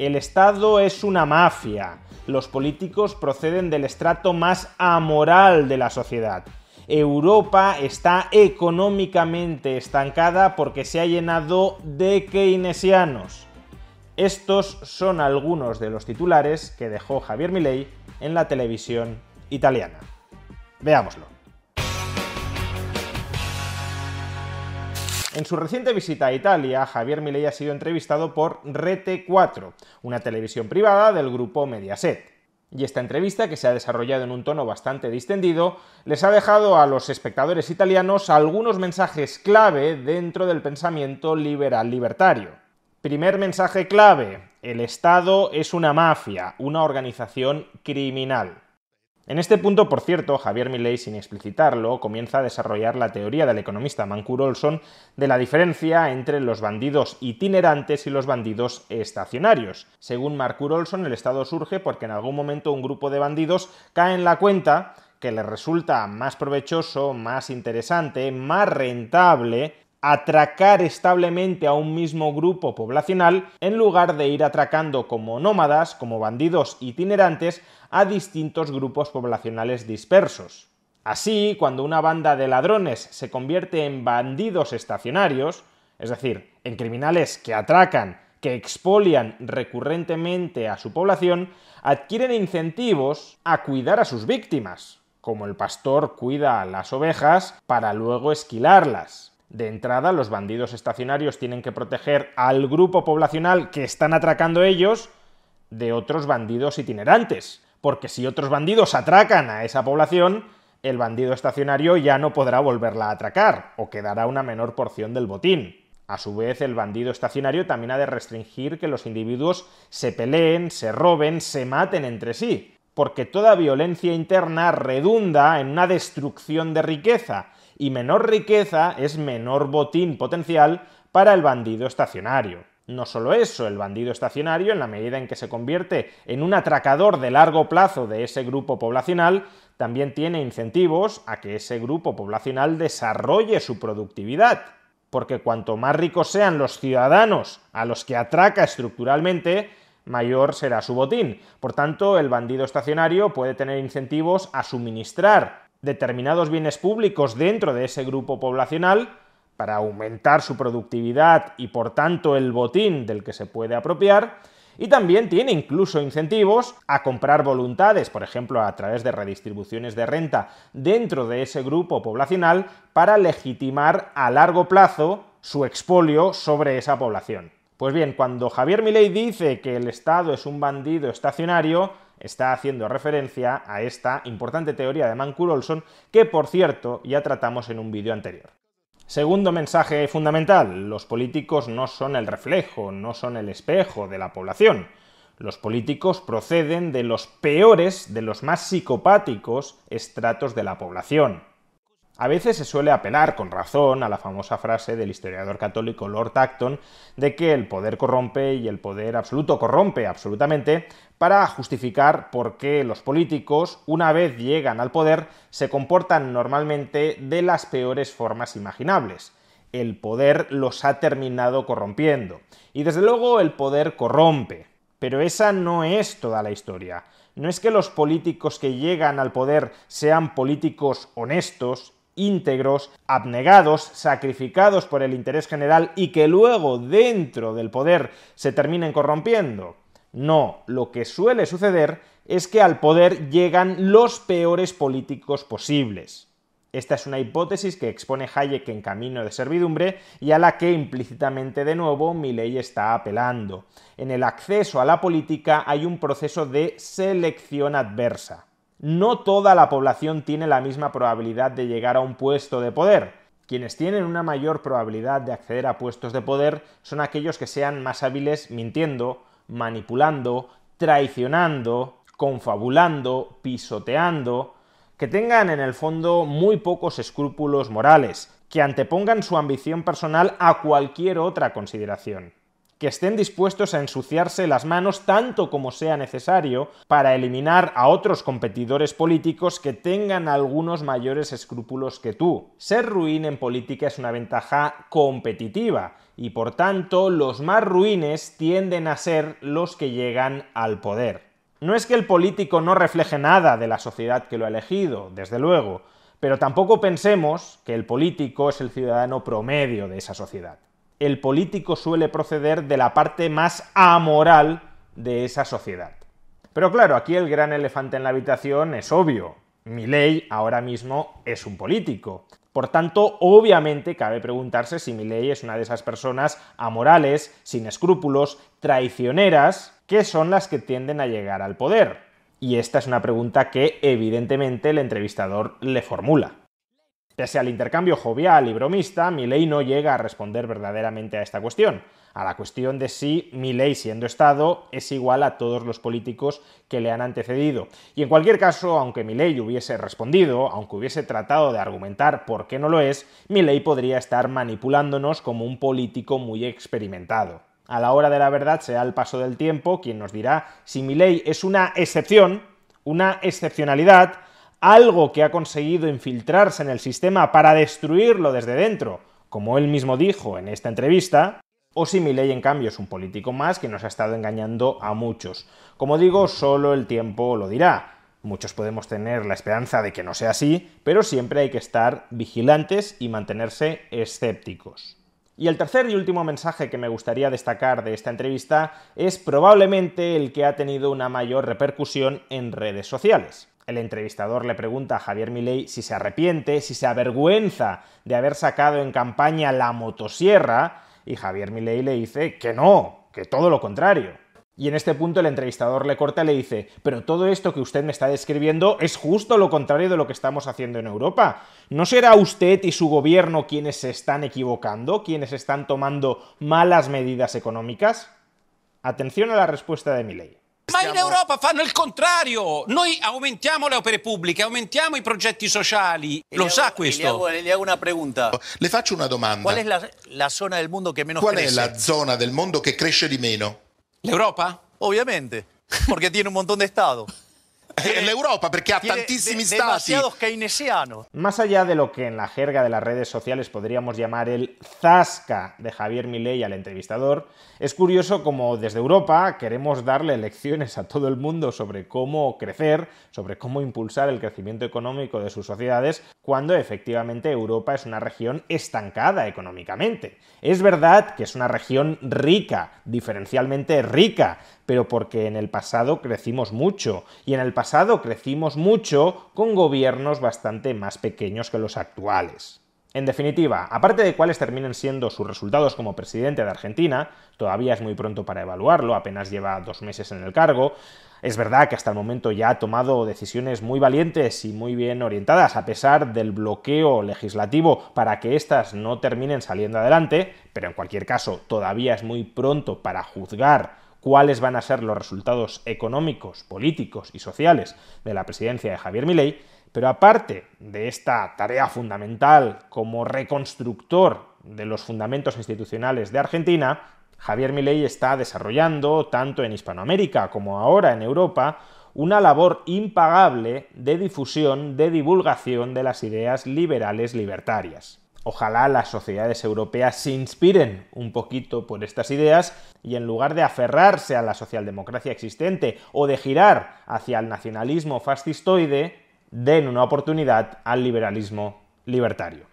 El Estado es una mafia. Los políticos proceden del estrato más amoral de la sociedad. Europa está económicamente estancada porque se ha llenado de keynesianos. Estos son algunos de los titulares que dejó Javier Milei en la televisión italiana. Veámoslo. En su reciente visita a Italia, Javier Milei ha sido entrevistado por Rete 4, una televisión privada del grupo Mediaset. Y esta entrevista, que se ha desarrollado en un tono bastante distendido, les ha dejado a los espectadores italianos algunos mensajes clave dentro del pensamiento liberal libertario. Primer mensaje clave, el Estado es una mafia, una organización criminal. En este punto, por cierto, Javier Milley, sin explicitarlo, comienza a desarrollar la teoría del economista Mancur Olson de la diferencia entre los bandidos itinerantes y los bandidos estacionarios. Según Mancur Olson, el Estado surge porque en algún momento un grupo de bandidos cae en la cuenta que le resulta más provechoso, más interesante, más rentable atracar establemente a un mismo grupo poblacional en lugar de ir atracando como nómadas, como bandidos itinerantes a distintos grupos poblacionales dispersos. Así, cuando una banda de ladrones se convierte en bandidos estacionarios, es decir, en criminales que atracan, que expolian recurrentemente a su población, adquieren incentivos a cuidar a sus víctimas, como el pastor cuida a las ovejas para luego esquilarlas. De entrada, los bandidos estacionarios tienen que proteger al grupo poblacional que están atracando ellos de otros bandidos itinerantes, porque si otros bandidos atracan a esa población, el bandido estacionario ya no podrá volverla a atracar, o quedará una menor porción del botín. A su vez, el bandido estacionario también ha de restringir que los individuos se peleen, se roben, se maten entre sí, porque toda violencia interna redunda en una destrucción de riqueza, y menor riqueza es menor botín potencial para el bandido estacionario. No solo eso, el bandido estacionario, en la medida en que se convierte en un atracador de largo plazo de ese grupo poblacional, también tiene incentivos a que ese grupo poblacional desarrolle su productividad. Porque cuanto más ricos sean los ciudadanos a los que atraca estructuralmente, mayor será su botín. Por tanto, el bandido estacionario puede tener incentivos a suministrar determinados bienes públicos dentro de ese grupo poblacional para aumentar su productividad y por tanto el botín del que se puede apropiar, y también tiene incluso incentivos a comprar voluntades, por ejemplo, a través de redistribuciones de renta dentro de ese grupo poblacional, para legitimar a largo plazo su expolio sobre esa población. Pues bien, cuando Javier Milei dice que el Estado es un bandido estacionario, está haciendo referencia a esta importante teoría de Mancur olson que, por cierto, ya tratamos en un vídeo anterior. Segundo mensaje fundamental, los políticos no son el reflejo, no son el espejo de la población. Los políticos proceden de los peores, de los más psicopáticos estratos de la población. A veces se suele apelar con razón a la famosa frase del historiador católico Lord Acton de que el poder corrompe y el poder absoluto corrompe absolutamente para justificar por qué los políticos, una vez llegan al poder, se comportan normalmente de las peores formas imaginables el poder los ha terminado corrompiendo. Y desde luego el poder corrompe. Pero esa no es toda la historia. No es que los políticos que llegan al poder sean políticos honestos íntegros, abnegados, sacrificados por el interés general y que luego dentro del poder se terminen corrompiendo. No, lo que suele suceder es que al poder llegan los peores políticos posibles. Esta es una hipótesis que expone Hayek en Camino de Servidumbre y a la que implícitamente de nuevo ley está apelando. En el acceso a la política hay un proceso de selección adversa no toda la población tiene la misma probabilidad de llegar a un puesto de poder. Quienes tienen una mayor probabilidad de acceder a puestos de poder son aquellos que sean más hábiles mintiendo, manipulando, traicionando, confabulando, pisoteando, que tengan en el fondo muy pocos escrúpulos morales, que antepongan su ambición personal a cualquier otra consideración que estén dispuestos a ensuciarse las manos tanto como sea necesario para eliminar a otros competidores políticos que tengan algunos mayores escrúpulos que tú. Ser ruin en política es una ventaja competitiva y por tanto los más ruines tienden a ser los que llegan al poder. No es que el político no refleje nada de la sociedad que lo ha elegido, desde luego, pero tampoco pensemos que el político es el ciudadano promedio de esa sociedad el político suele proceder de la parte más amoral de esa sociedad. Pero claro, aquí el gran elefante en la habitación es obvio. Milley ahora mismo es un político. Por tanto, obviamente cabe preguntarse si Milley es una de esas personas amorales, sin escrúpulos, traicioneras, que son las que tienden a llegar al poder. Y esta es una pregunta que evidentemente el entrevistador le formula. Pese al intercambio jovial y bromista, Milley no llega a responder verdaderamente a esta cuestión, a la cuestión de si Milley siendo Estado es igual a todos los políticos que le han antecedido. Y en cualquier caso, aunque Milley hubiese respondido, aunque hubiese tratado de argumentar por qué no lo es, Milley podría estar manipulándonos como un político muy experimentado. A la hora de la verdad sea el paso del tiempo quien nos dirá si Milley es una excepción, una excepcionalidad, algo que ha conseguido infiltrarse en el sistema para destruirlo desde dentro, como él mismo dijo en esta entrevista, o si Milley, en cambio es un político más que nos ha estado engañando a muchos. Como digo, solo el tiempo lo dirá. Muchos podemos tener la esperanza de que no sea así, pero siempre hay que estar vigilantes y mantenerse escépticos. Y el tercer y último mensaje que me gustaría destacar de esta entrevista es probablemente el que ha tenido una mayor repercusión en redes sociales el entrevistador le pregunta a Javier Milei si se arrepiente, si se avergüenza de haber sacado en campaña la motosierra, y Javier Milei le dice que no, que todo lo contrario. Y en este punto el entrevistador le corta y le dice, pero todo esto que usted me está describiendo es justo lo contrario de lo que estamos haciendo en Europa. ¿No será usted y su gobierno quienes se están equivocando, quienes están tomando malas medidas económicas? Atención a la respuesta de Milei. Ma in Europa fanno il contrario. Noi aumentiamo le opere pubbliche, aumentiamo i progetti sociali. Lo hago, sa questo? Le hago, le hago, una pregunta. Le faccio una domanda. Qual è la, la zona del mondo che meno Qual cresce? Qual è la zona del mondo che cresce di meno? L'Europa? Ovviamente, perché tiene un montone di Stato. en Europa, porque ha tantissimi Más allá de lo que en la jerga de las redes sociales podríamos llamar el zasca de Javier Milei al entrevistador, es curioso como desde Europa queremos darle lecciones a todo el mundo sobre cómo crecer, sobre cómo impulsar el crecimiento económico de sus sociedades, cuando efectivamente Europa es una región estancada económicamente. Es verdad que es una región rica, diferencialmente rica, pero porque en el pasado crecimos mucho y en el pasado crecimos mucho con gobiernos bastante más pequeños que los actuales. En definitiva, aparte de cuáles terminen siendo sus resultados como presidente de Argentina, todavía es muy pronto para evaluarlo, apenas lleva dos meses en el cargo, es verdad que hasta el momento ya ha tomado decisiones muy valientes y muy bien orientadas, a pesar del bloqueo legislativo para que éstas no terminen saliendo adelante, pero en cualquier caso todavía es muy pronto para juzgar cuáles van a ser los resultados económicos, políticos y sociales de la presidencia de Javier Milei, pero aparte de esta tarea fundamental como reconstructor de los fundamentos institucionales de Argentina, Javier Milei está desarrollando, tanto en Hispanoamérica como ahora en Europa, una labor impagable de difusión, de divulgación de las ideas liberales libertarias. Ojalá las sociedades europeas se inspiren un poquito por estas ideas y en lugar de aferrarse a la socialdemocracia existente o de girar hacia el nacionalismo fascistoide, den una oportunidad al liberalismo libertario.